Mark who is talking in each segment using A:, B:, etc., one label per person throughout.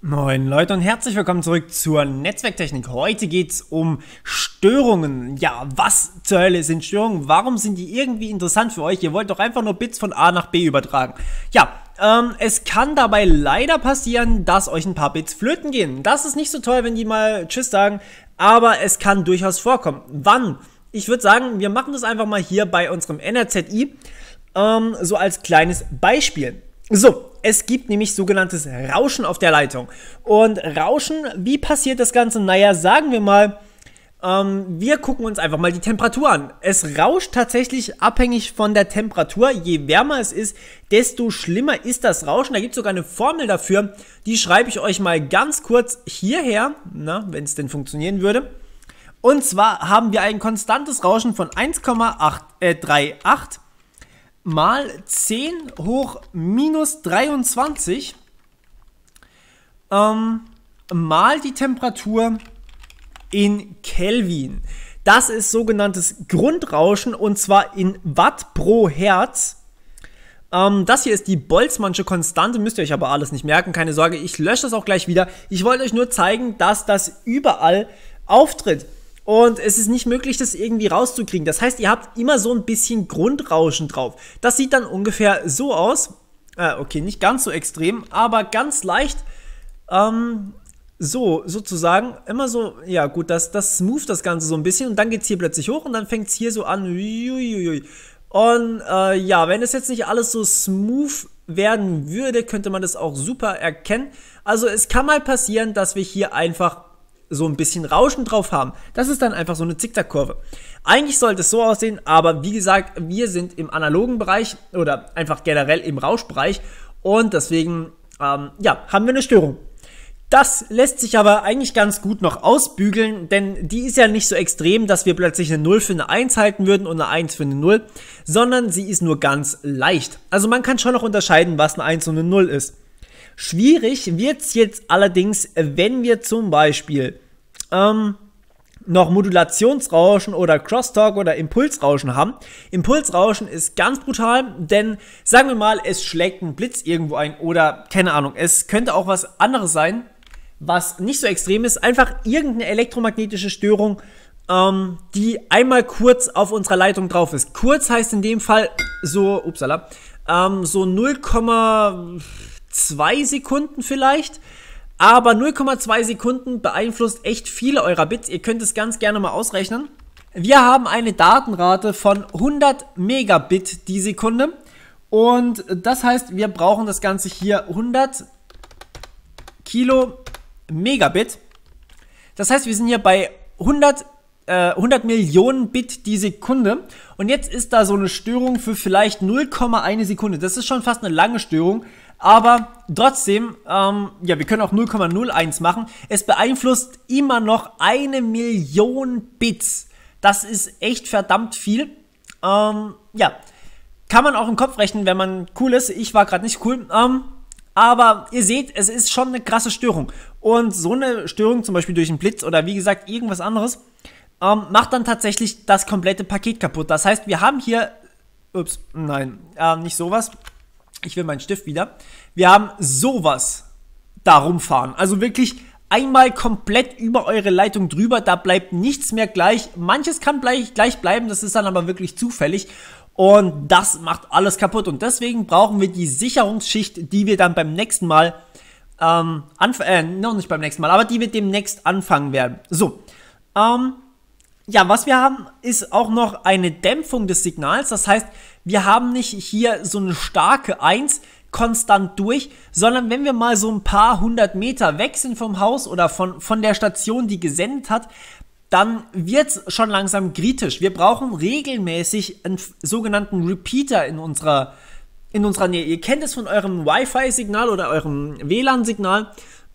A: Moin Leute und herzlich willkommen zurück zur Netzwerktechnik. Heute geht's um Störungen. Ja, was zur Hölle sind Störungen? Warum sind die irgendwie interessant für euch? Ihr wollt doch einfach nur Bits von A nach B übertragen. Ja, ähm, es kann dabei leider passieren, dass euch ein paar Bits flöten gehen. Das ist nicht so toll, wenn die mal Tschüss sagen, aber es kann durchaus vorkommen. Wann? Ich würde sagen, wir machen das einfach mal hier bei unserem NRZI ähm, so als kleines Beispiel. So, es gibt nämlich sogenanntes Rauschen auf der Leitung. Und Rauschen, wie passiert das Ganze? Naja, sagen wir mal, ähm, wir gucken uns einfach mal die Temperatur an. Es rauscht tatsächlich abhängig von der Temperatur. Je wärmer es ist, desto schlimmer ist das Rauschen. Da gibt es sogar eine Formel dafür. Die schreibe ich euch mal ganz kurz hierher, wenn es denn funktionieren würde. Und zwar haben wir ein konstantes Rauschen von 1,838 mal 10 hoch minus 23 ähm, mal die Temperatur in Kelvin. Das ist sogenanntes Grundrauschen und zwar in Watt pro Hertz. Ähm, das hier ist die Boltzmannsche Konstante, müsst ihr euch aber alles nicht merken, keine Sorge, ich lösche das auch gleich wieder. Ich wollte euch nur zeigen, dass das überall auftritt. Und es ist nicht möglich, das irgendwie rauszukriegen. Das heißt, ihr habt immer so ein bisschen Grundrauschen drauf. Das sieht dann ungefähr so aus. Äh, okay, nicht ganz so extrem, aber ganz leicht. Ähm, so, sozusagen, immer so, ja gut, das, das smooth das Ganze so ein bisschen und dann geht es hier plötzlich hoch und dann fängt es hier so an. Uiuiui. Und äh, ja, wenn es jetzt nicht alles so smooth werden würde, könnte man das auch super erkennen. Also es kann mal passieren, dass wir hier einfach so ein bisschen Rauschen drauf haben. Das ist dann einfach so eine Zickzackkurve. Eigentlich sollte es so aussehen, aber wie gesagt, wir sind im analogen Bereich oder einfach generell im Rauschbereich und deswegen, ähm, ja, haben wir eine Störung. Das lässt sich aber eigentlich ganz gut noch ausbügeln, denn die ist ja nicht so extrem, dass wir plötzlich eine 0 für eine 1 halten würden und eine 1 für eine 0, sondern sie ist nur ganz leicht. Also man kann schon noch unterscheiden, was eine 1 und eine 0 ist. Schwierig wird's jetzt allerdings, wenn wir zum Beispiel ähm, noch Modulationsrauschen oder Crosstalk oder Impulsrauschen haben. Impulsrauschen ist ganz brutal, denn sagen wir mal, es schlägt ein Blitz irgendwo ein oder keine Ahnung, es könnte auch was anderes sein, was nicht so extrem ist, einfach irgendeine elektromagnetische Störung, ähm, die einmal kurz auf unserer Leitung drauf ist. Kurz heißt in dem Fall so, upsala, ähm, so 0,2 Sekunden vielleicht. Aber 0,2 Sekunden beeinflusst echt viele eurer Bits. Ihr könnt es ganz gerne mal ausrechnen. Wir haben eine Datenrate von 100 Megabit die Sekunde. Und das heißt, wir brauchen das Ganze hier 100 Kilo Megabit. Das heißt, wir sind hier bei 100 äh, 100 Millionen Bit die Sekunde. Und jetzt ist da so eine Störung für vielleicht 0,1 Sekunde. Das ist schon fast eine lange Störung. Aber trotzdem, ähm, ja, wir können auch 0,01 machen. Es beeinflusst immer noch eine Million Bits. Das ist echt verdammt viel. Ähm, ja, kann man auch im Kopf rechnen, wenn man cool ist. Ich war gerade nicht cool. Ähm, aber ihr seht, es ist schon eine krasse Störung. Und so eine Störung, zum Beispiel durch einen Blitz oder wie gesagt irgendwas anderes, ähm, macht dann tatsächlich das komplette Paket kaputt. Das heißt, wir haben hier... Ups, nein, äh, nicht sowas. Ich will meinen Stift wieder. Wir haben sowas da rumfahren. Also wirklich einmal komplett über eure Leitung drüber. Da bleibt nichts mehr gleich. Manches kann gleich, gleich bleiben, das ist dann aber wirklich zufällig. Und das macht alles kaputt. Und deswegen brauchen wir die Sicherungsschicht, die wir dann beim nächsten Mal ähm, anfangen, äh, noch nicht beim nächsten Mal, aber die wir demnächst anfangen werden. So, ähm, ja, was wir haben, ist auch noch eine Dämpfung des Signals. Das heißt, wir haben nicht hier so eine starke 1 konstant durch, sondern wenn wir mal so ein paar hundert Meter weg sind vom Haus oder von, von der Station, die gesendet hat, dann wird es schon langsam kritisch. Wir brauchen regelmäßig einen sogenannten Repeater in unserer, in unserer Nähe. Ihr kennt es von eurem Wi-Fi-Signal oder eurem WLAN-Signal.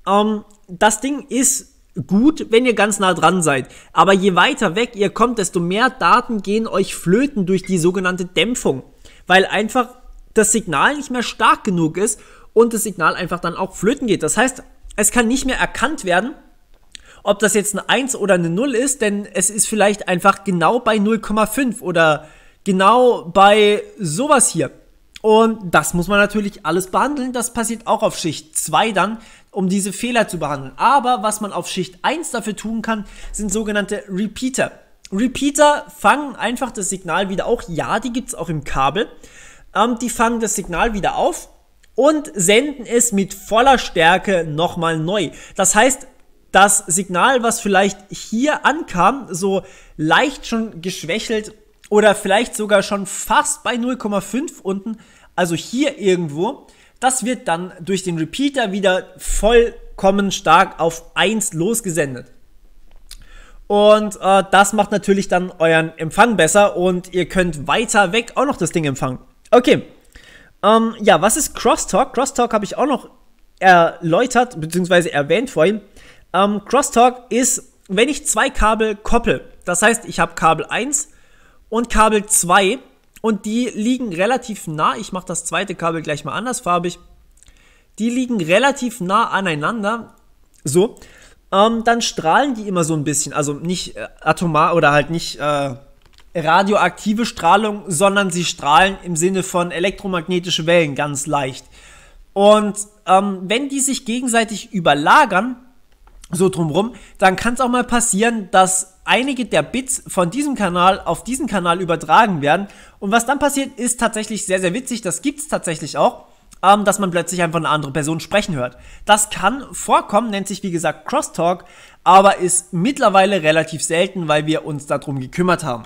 A: Ähm, das Ding ist gut, wenn ihr ganz nah dran seid. Aber je weiter weg ihr kommt, desto mehr Daten gehen euch flöten durch die sogenannte Dämpfung. Weil einfach das Signal nicht mehr stark genug ist und das Signal einfach dann auch flöten geht. Das heißt, es kann nicht mehr erkannt werden, ob das jetzt eine 1 oder eine 0 ist, denn es ist vielleicht einfach genau bei 0,5 oder genau bei sowas hier. Und das muss man natürlich alles behandeln. Das passiert auch auf Schicht 2 dann, um diese Fehler zu behandeln. Aber was man auf Schicht 1 dafür tun kann, sind sogenannte Repeater. Repeater fangen einfach das Signal wieder auf. Ja, die gibt es auch im Kabel. Ähm, die fangen das Signal wieder auf und senden es mit voller Stärke nochmal neu. Das heißt, das Signal, was vielleicht hier ankam, so leicht schon geschwächelt oder vielleicht sogar schon fast bei 0,5 unten, also hier irgendwo. Das wird dann durch den Repeater wieder vollkommen stark auf 1 losgesendet. Und äh, das macht natürlich dann euren Empfang besser und ihr könnt weiter weg auch noch das Ding empfangen. Okay. Ähm, ja, was ist Crosstalk? Crosstalk habe ich auch noch erläutert bzw. erwähnt vorhin. Ähm, Crosstalk ist, wenn ich zwei Kabel koppel. Das heißt, ich habe Kabel 1 und Kabel 2 und die liegen relativ nah. Ich mache das zweite Kabel gleich mal andersfarbig. Die liegen relativ nah aneinander. So. Ähm, dann strahlen die immer so ein bisschen. Also nicht äh, atomar oder halt nicht äh, radioaktive Strahlung, sondern sie strahlen im Sinne von elektromagnetische Wellen ganz leicht. Und ähm, wenn die sich gegenseitig überlagern, so drumrum, dann kann es auch mal passieren, dass einige der Bits von diesem Kanal auf diesen Kanal übertragen werden. Und was dann passiert, ist tatsächlich sehr, sehr witzig. Das gibt es tatsächlich auch, ähm, dass man plötzlich einfach eine andere Person sprechen hört. Das kann vorkommen, nennt sich wie gesagt Crosstalk, aber ist mittlerweile relativ selten, weil wir uns darum gekümmert haben.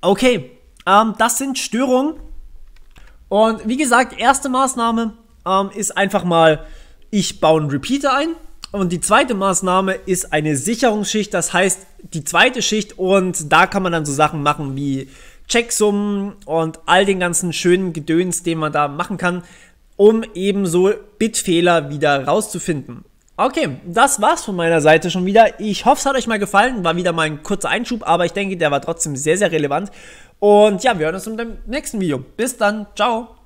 A: Okay, ähm, das sind Störungen. Und wie gesagt, erste Maßnahme ähm, ist einfach mal, ich baue einen Repeater ein und die zweite Maßnahme ist eine Sicherungsschicht, das heißt die zweite Schicht und da kann man dann so Sachen machen wie Checksummen und all den ganzen schönen Gedöns, den man da machen kann, um eben so Bitfehler wieder rauszufinden. Okay, das war's von meiner Seite schon wieder. Ich hoffe, es hat euch mal gefallen. War wieder mal ein kurzer Einschub, aber ich denke, der war trotzdem sehr, sehr relevant. Und ja, wir hören uns im nächsten Video. Bis dann, ciao.